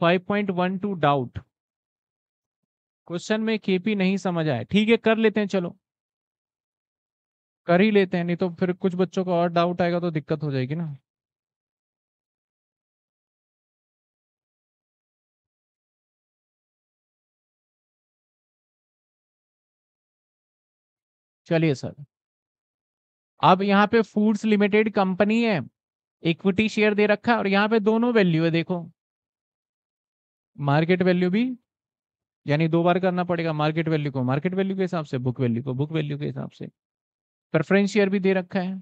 5.12 doubt question में KP नहीं समझ आया ठीक है कर लेते हैं चलो कर ही लेते हैं नहीं तो फिर कुछ बच्चों को और डाउट आएगा तो दिक्कत हो जाएगी ना चलिए सर अब यहाँ पे फूड्स लिमिटेड कंपनी है इक्विटी शेयर दे रखा है और यहाँ पे दोनों वैल्यू है देखो मार्केट वैल्यू भी यानी दो बार करना पड़ेगा मार्केट वैल्यू को मार्केट वैल्यू के हिसाब से बुक वैल्यू को बुक वैल्यू के हिसाब से प्रेफरेंस शेयर भी दे रखा है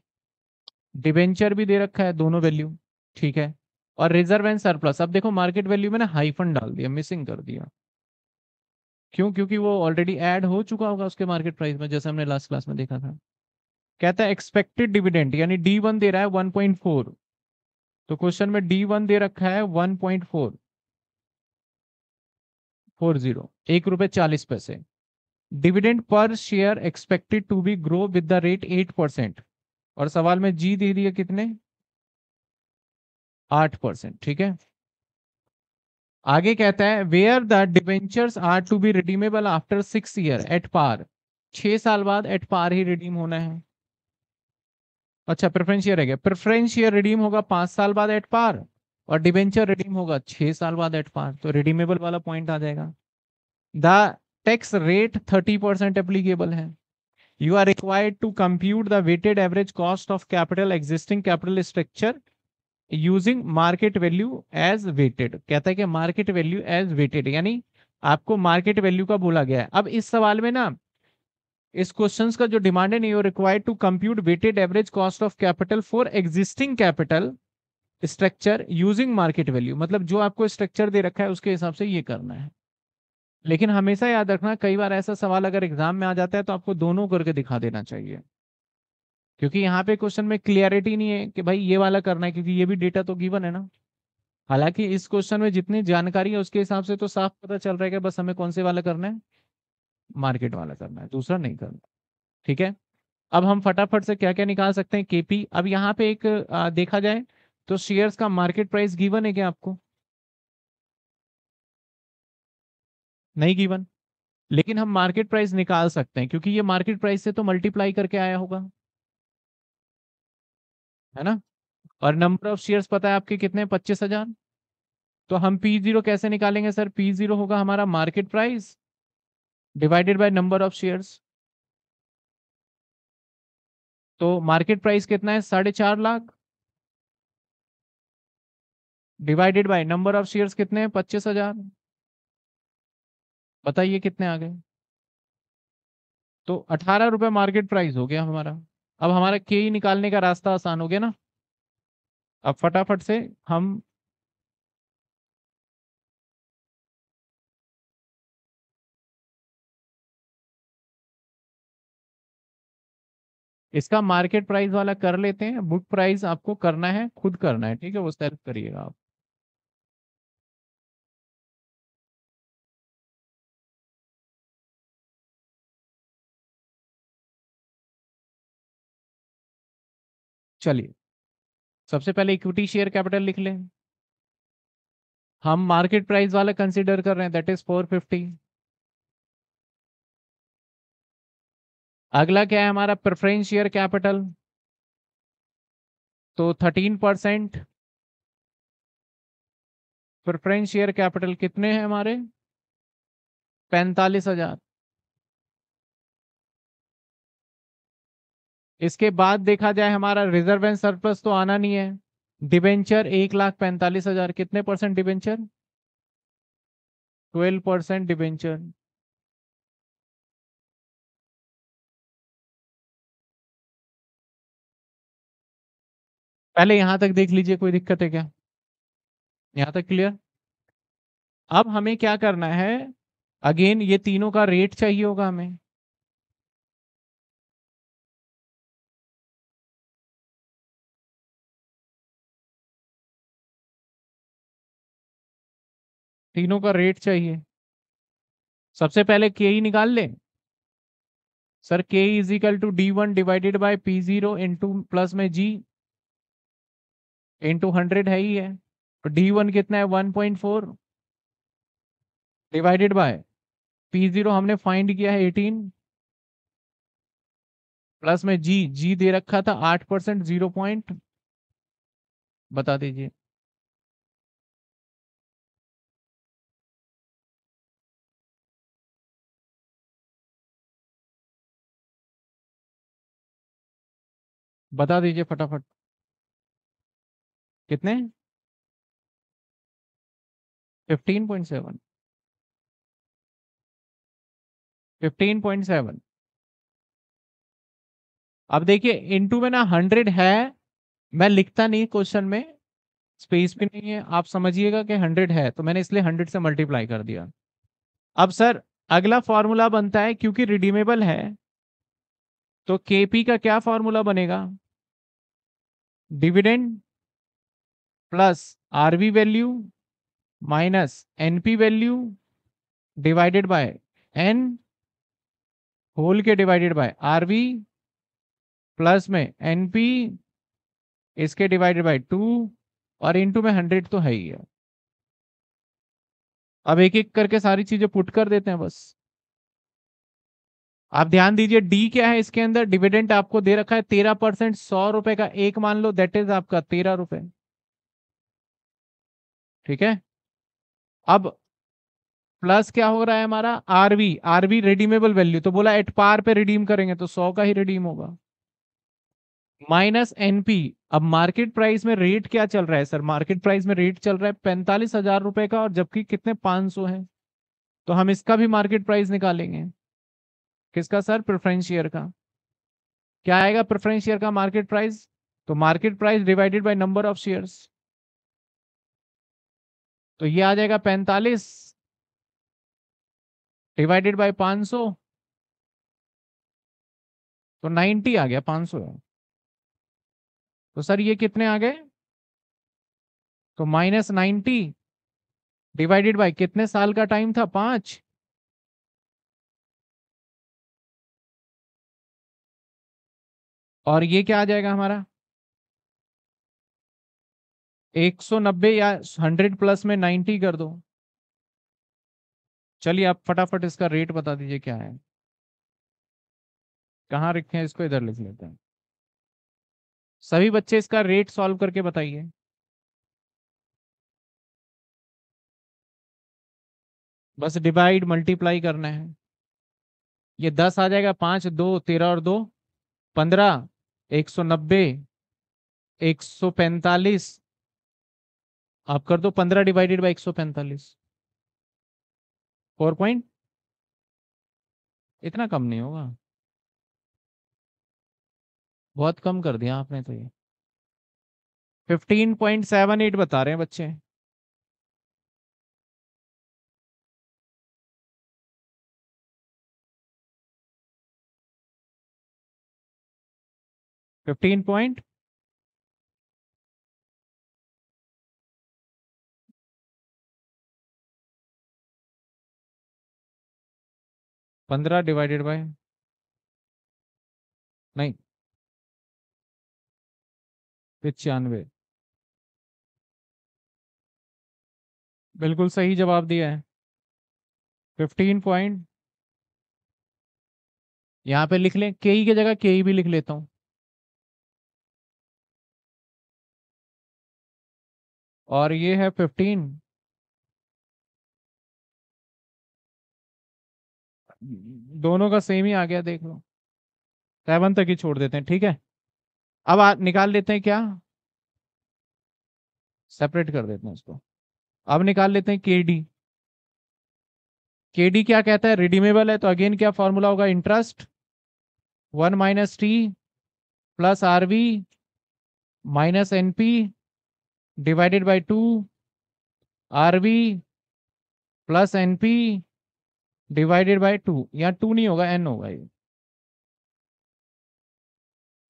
डिवेंचर भी दे रखा है दोनों वैल्यू ठीक है और रिजर्व एंड सरप्लस अब देखो मार्केट वैल्यू में ना हाइफन डाल दिया मिसिंग कर दिया क्यों क्योंकि वो ऑलरेडी ऐड हो चुका होगा उसके मार्केट प्राइस में जैसे हमने लास्ट क्लास में देखा था कहता है एक्सपेक्टेड डिविडेंट यानी डी वन दे रहा है वन तो क्वेश्चन में डी वन दे रखा है वन फोर जीरो एक रुपए चालीस पैसे dividend per share expected to be grow with the rate eight percent और सवाल में जी दे दिया कितने आठ परसेंट ठीक है आगे कहता है where the debentures are to be redeemable after six year at par छह साल बाद एट पार ही रिडीम होना है अच्छा प्रेफरेंस शेयर है क्या प्रेफरेंस शेयर रिडीम होगा पांच साल बाद एट पार और डिबेंचर रिडीम होगा छह साल बाद एट पार तो रिडीमेबल वाला पॉइंट आ जाएगा the tax rate thirty percent applicable है you are required to compute the weighted average cost of capital existing capital structure using market value as weighted कहता है कि मार्केट वैल्यू एज वेटेड यानी आपको market value का बोला गया है अब इस सवाल में ना इस क्वेश्चन का जो डिमांड है you required to compute weighted average cost of capital for existing capital structure using market value मतलब जो आपको स्ट्रक्चर दे रखा है उसके हिसाब से ये करना है लेकिन हमेशा याद रखना कई बार ऐसा सवाल अगर एग्जाम में आ जाता है तो आपको दोनों करके दिखा देना चाहिए क्योंकि यहाँ पे क्वेश्चन में क्लियरिटी नहीं है कि भाई ये वाला करना है क्योंकि ये भी डेटा तो गिवन है ना हालांकि इस क्वेश्चन में जितनी जानकारी है उसके हिसाब से तो साफ पता चल रहा है बस हमें कौन से वाला करना है मार्केट वाला करना है दूसरा नहीं करना ठीक है अब हम फटाफट से क्या क्या निकाल सकते हैं केपी अब यहाँ पे एक आ, देखा जाए तो शेयर्स का मार्केट प्राइस गिवन है क्या आपको नहीं गिवन लेकिन हम मार्केट प्राइस निकाल सकते हैं क्योंकि ये मार्केट प्राइस से तो मल्टीप्लाई करके आया होगा है ना और नंबर ऑफ शेयर्स पता है आपके कितने पच्चीस हजार तो हम पी जीरो कैसे निकालेंगे सर पी जीरो होगा हमारा market price divided by number of shares तो मार्केट प्राइस कितना है साढ़े चार lakh divided by number of shares कितने हैं पच्चीस हजार बताइए कितने आ गए तो अठारह रुपये मार्केट प्राइस हो गया हमारा अब हमारा के ही e निकालने का रास्ता आसान हो गया ना अब फटाफट से हम इसका मार्केट प्राइस वाला कर लेते हैं बुक प्राइस आपको करना है खुद करना है ठीक है वो सेल्फ करिएगा आप चलिए सबसे पहले इक्विटी शेयर कैपिटल लिख लें हम मार्केट प्राइस वाला कंसीडर कर रहे हैं दैट इज फोर फिफ्टी अगला क्या है हमारा प्रेफरेंस शेयर कैपिटल तो thirteen percent preference share capital कितने हैं हमारे पैंतालीस हजार इसके बाद देखा जाए हमारा रिजर्व एंड सरप्लस तो आना नहीं है डिबेंचर एक लाख पैंतालीस हजार कितने percent debenture twelve percent debenture पहले यहां तक देख लीजिए कोई दिक्कत है क्या यहां तक क्लियर अब हमें क्या करना है अगेन ये तीनों का रेट चाहिए होगा हमें तीनों का रेट चाहिए सबसे पहले के ही निकाल लें sir K is equal to D one divided by P zero into plus में जी इंटू हंड्रेड है ही है डी तो वन कितना है one point four divided by P zero हमने फाइंड किया है एटीन प्लस में जी जी दे रखा था आठ परसेंट जीरो पॉइंट बता दीजिए बता दीजिए फटाफट कितने fifteen point seven fifteen point seven अब देखिए इनटू में ना हंड्रेड है मैं लिखता नहीं क्वेश्चन में स्पेस भी नहीं है आप समझिएगा कि हंड्रेड है तो मैंने इसलिए हंड्रेड से मल्टीप्लाई कर दिया अब सर अगला फॉर्मूला बनता है क्योंकि रिडीमेबल है तो केपी का क्या फॉर्मूला बनेगा dividend plus RV value minus NP value divided by N whole के डिवाइडेड बाय आरवी प्लस में एनपी इसके डिवाइडेड बाय टू और इनटू में हंड्रेड तो है ही है अब एक एक करके सारी चीजें पुट कर देते हैं बस आप ध्यान दीजिए डी क्या है इसके अंदर डिविडेंट आपको दे रखा है तेरह परसेंट सौ रुपए का एक मान लो दैट इज आपका तेरह रुपए ठीक है अब प्लस क्या हो रहा है हमारा आरवी आरवी रिडीमेबल वैल्यू तो बोला एट पार पे रिडीम करेंगे तो सौ का ही रिडीम होगा माइनस एनपी अब मार्केट प्राइस में रेट क्या चल रहा है सर मार्केट प्राइस में रेट चल रहा है पैंतालीस हजार रुपए का और जबकि कितने पांच सौ है तो हम इसका भी मार्केट प्राइस निकालेंगे किसका सर प्रेफरेंस शेयर का क्या आएगा प्रेफरेंस शेयर का मार्केट प्राइस तो market price divided by number of shares तो ये आ जाएगा पैंतालीस डिवाइडेड बाय पांच सौ तो नाइन्टी आ गया पांच सौ तो सर ये कितने आ गए तो माइनस नाइन्टी डिवाइडेड बाय कितने साल का टाइम था पांच और ये क्या आ जाएगा हमारा 190 या 100 प्लस में 90 कर दो चलिए आप फटाफट इसका रेट बता दीजिए क्या है कहाँ रखे हैं इसको इधर लिख लेते हैं सभी बच्चे इसका रेट सॉल्व करके बताइए बस डिवाइड मल्टीप्लाई करना है ये दस आ जाएगा पांच दो तेरह और दो पंद्रह एक सौ नब्बे एक सौ पैंतालीस आप कर दो पंद्रह डिवाइडेड बाय एक सौ पैंतालीस फोर पॉइंट इतना कम नहीं होगा बहुत कम कर दिया आपने तो ये फिफ्टीन पॉइंट सेवन एट बता रहे हैं बच्चे फिफ्टीन पॉइंट पंद्रह डिवाइडेड बाय नहीं पचानवे बिल्कुल सही जवाब दिया है फिफ्टीन पॉइंट यहां पे लिख लें के ही e की जगह के ही e भी लिख लेता हूं और ये है फिफ्टीन दोनों का सेम ही आ गया देख लो सेवन तक ही छोड़ देते हैं ठीक है अब आ, निकाल लेते हैं क्या सेपरेट कर देते हैं इसको अब निकाल लेते हैं के डी के डी क्या कहता है रिडीमेबल है तो अगेन क्या फॉर्मूला होगा interest one minus T plus R V minus N P divided by 2 rv plus P divided by two यहाँ टू नहीं होगा एन होगा ये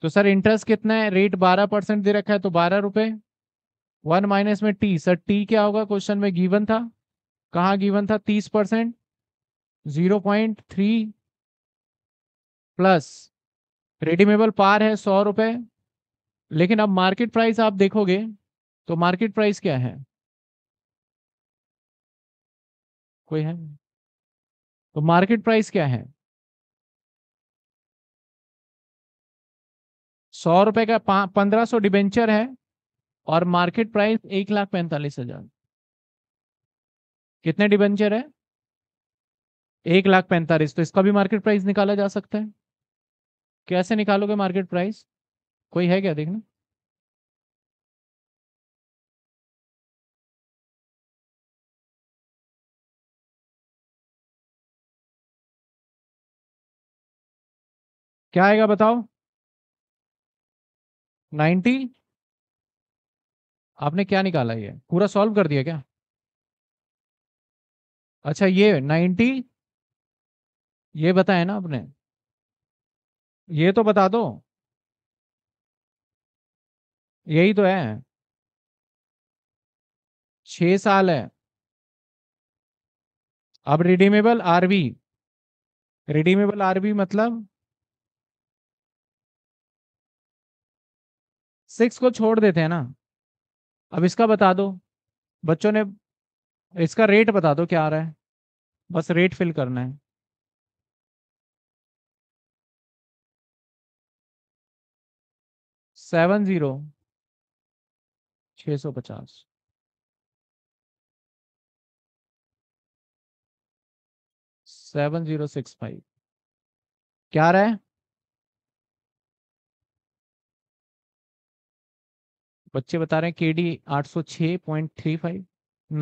तो सर इंटरेस्ट कितना है रेट बारह परसेंट दे रखा है तो बारह रुपए वन माइनस में टी सर टी क्या होगा क्वेश्चन में गिवन था कहा गिवन था तीस percent zero point three plus redeemable par है सौ रुपए लेकिन अब मार्केट प्राइस आप देखोगे तो मार्केट प्राइस क्या है कोई है तो मार्केट प्राइस क्या है सौ रुपए का पंद्रह सौ डिबेंचर है और मार्केट प्राइस एक लाख पैंतालीस हजार कितने डिबेंचर है एक लाख पैंतालीस तो इसका भी मार्केट प्राइस निकाला जा सकता है कैसे निकालोगे मार्केट प्राइस कोई है क्या देखना क्या आएगा बताओ नाइन्टी आपने क्या निकाला ये पूरा सॉल्व कर दिया क्या अच्छा ये नाइन्टी ये बताया ना आपने ये तो बता दो यही तो है छ साल है अब रिडीमेबल आरबी रिडीमेबल आरबी मतलब सिक्स को छोड़ देते हैं ना अब इसका बता दो बच्चों ने इसका रेट बता दो क्या आ रहा है बस रेट फिल करना है सेवन जीरो छ सौ पचास सेवन जीरो सिक्स फाइव क्या रहा है बच्चे बता रहे हैं के डी आठ सौ छह point three five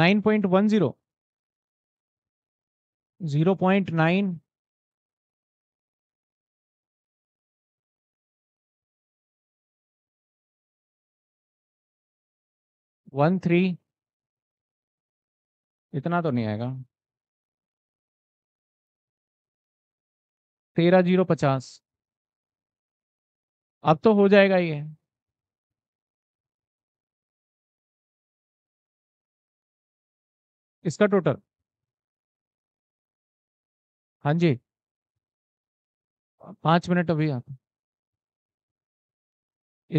nine point one zero zero point nine one three इतना तो नहीं आएगा तेरह जीरो पचास अब तो हो जाएगा ये इसका टोटल हाँ जी पांच मिनट अभी आप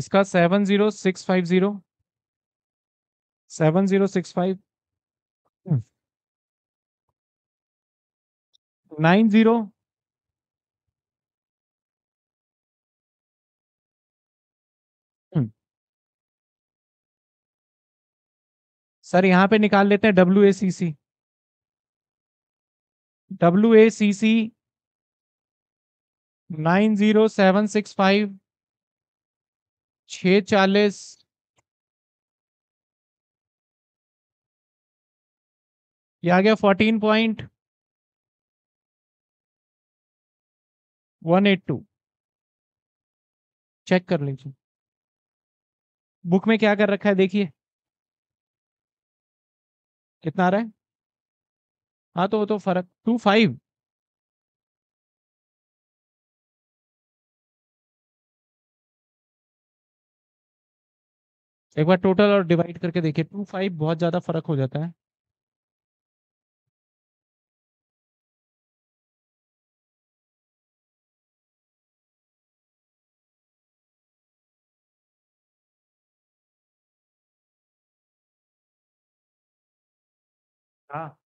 इसका seven zero six five zero seven zero six five nine zero sir यहां पे निकाल लेते हैं W A C C W A C C nine zero seven six five छ चालीस ये आ गया fourteen point one eight two check कर लीजिए बुक में क्या कर रखा है देखिए कितना आ रहा है हाँ तो वो तो फर्क टू फाइव एक बार टोटल और डिवाइड करके देखिए टू फाइव बहुत ज़्यादा फर्क हो जाता है हाँ।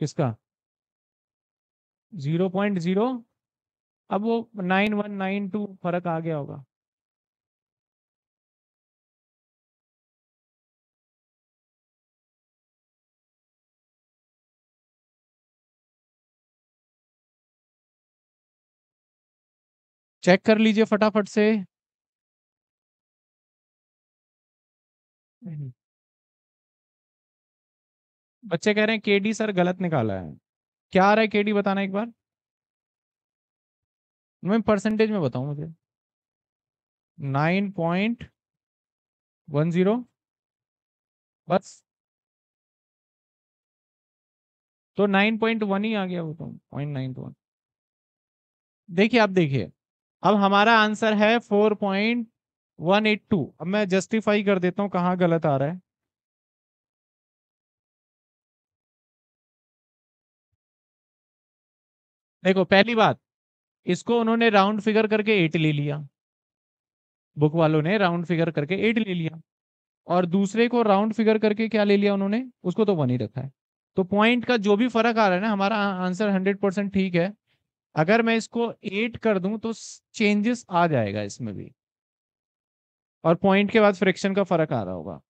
किसका जीरो पॉइंट जीरो अब वो नाइन वन नाइन टू फर्क आ गया होगा चेक कर लीजिए फटाफट से बच्चे कह रहे हैं केडी सर गलत निकाला है क्या आ रहा है केडी बताना एक बार मैं परसेंटेज में बताऊं मुझे नाइन पॉइंट वन जीरो बस तो नाइन पॉइंट वन ही आ गया वो पॉइंट नाइन वन देखिए आप देखिए अब हमारा आंसर है four point one eight two अब मैं जस्टिफाई कर देता हूँ कहाँ गलत आ रहा है देखो पहली बात इसको उन्होंने राउंड फिगर करके एट ले लिया बुक वालों ने राउंड फिगर करके एट ले लिया और दूसरे को राउंड फिगर करके क्या ले लिया उन्होंने उसको तो वन ही रखा है तो पॉइंट का जो भी फर्क आ रहा है ना हमारा आंसर हंड्रेड परसेंट ठीक है अगर मैं इसको एट कर दूं तो चेंजेस आ जाएगा इसमें भी और पॉइंट के बाद फ्रिक्शन का फर्क आ रहा होगा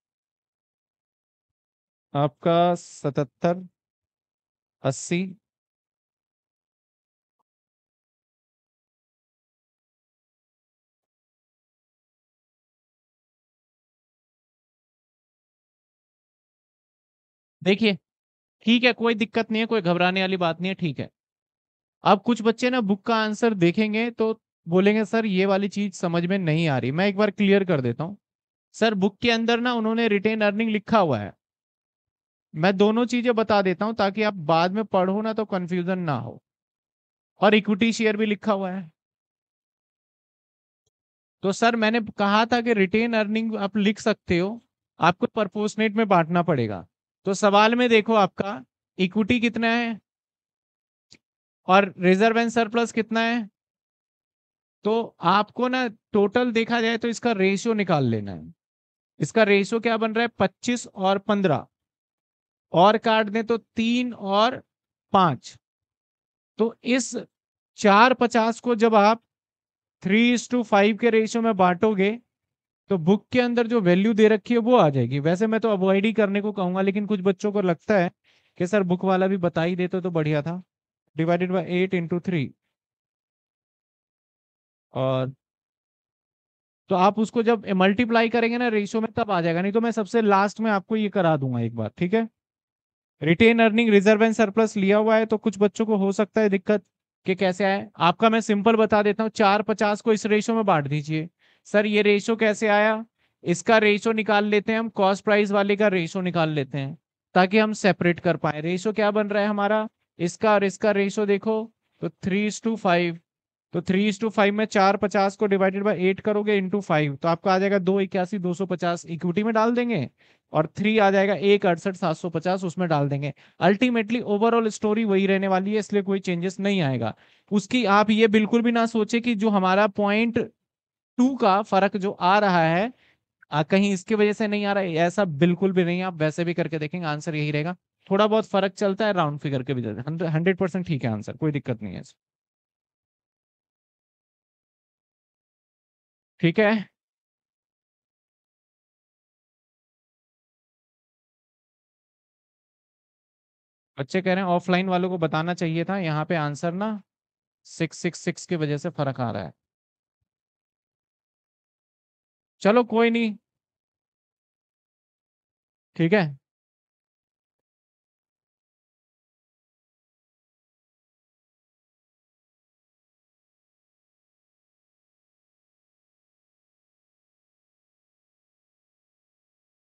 आपका सतहत्तर अस्सी देखिए ठीक है कोई दिक्कत नहीं है कोई घबराने वाली बात नहीं है ठीक है अब कुछ बच्चे ना बुक का आंसर देखेंगे तो बोलेंगे सर ये वाली चीज समझ में नहीं आ रही मैं एक बार क्लियर कर देता हूँ सर बुक के अंदर ना उन्होंने रिटेन अर्निंग लिखा हुआ है मैं दोनों चीजें बता देता हूं ताकि आप बाद में पढ़ो ना तो कंफ्यूजन ना हो और इक्विटी शेयर भी लिखा हुआ है तो सर मैंने कहा था कि रिटेन अर्निंग आप लिख सकते हो आपको परपोसनेट में बांटना पड़ेगा तो सवाल में देखो आपका इक्विटी कितना है और रिजर्व एंड सरप्लस कितना है तो आपको ना टोटल देखा जाए तो इसका रेशियो निकाल लेना है इसका रेशियो क्या बन रहा है पच्चीस और पंद्रह और काट दें तो तीन और पांच तो इस चार पचास को जब आप थ्री टू फाइव के रेशियो में बांटोगे तो बुक के अंदर जो वैल्यू दे रखी है वो आ जाएगी वैसे मैं तो अवॉइड ही करने को कहूंगा लेकिन कुछ बच्चों को लगता है कि सर बुक वाला भी बता ही देते तो, तो बढ़िया था divided by eight into three और तो आप उसको जब मल्टीप्लाई करेंगे ना रेशियो में तब आ जाएगा नहीं तो मैं सबसे लास्ट में आपको ये करा दूंगा एक बार ठीक है retain earning reserve and surplus लिया हुआ है तो कुछ बच्चों को हो सकता है दिक्कत कि कैसे आए आपका मैं सिंपल बता देता हूँ चार पचास को इस रेशियो में बांट दीजिए सर ये रेशो कैसे आया इसका रेशो निकाल लेते हैं हम कॉस्ट प्राइस वाले का रेशो निकाल लेते हैं ताकि हम सेपरेट कर पाए रेशो क्या बन रहा है हमारा इसका और इसका रेशो देखो तो थ्री इज टू फाइव तो थ्री इज टू फाइव में चार पचास को डिवाइडेड बाई एट करोगे इंटू फाइव तो आपका आ जाएगा दो इक्यासी दो सौ पचास इक्विटी में डाल देंगे और थ्री आ जाएगा एक अड़सठ सात सौ पचास उसमें डाल देंगे अल्टीमेटली ओवरऑल स्टोरी वही रहने वाली है इसलिए कोई चेंजेस नहीं आएगा उसकी आप ये बिल्कुल भी ना सोचे कि जो हमारा पॉइंट टू का फर्क जो आ रहा है आ, कहीं इसकी वजह से नहीं आ रहा है ऐसा बिल्कुल भी नहीं आप वैसे भी करके देखेंगे आंसर यही रहेगा थोड़ा बहुत फर्क चलता है राउंड फिगर के भी हंड्रेड परसेंट ठीक है आंसर कोई दिक्कत नहीं है ठीक है बच्चे कह रहे हैं ऑफलाइन वालों को बताना चाहिए था यहाँ पे आंसर ना सिक्स सिक्स सिक्स की वजह से फर्क आ रहा है चलो कोई नहीं ठीक है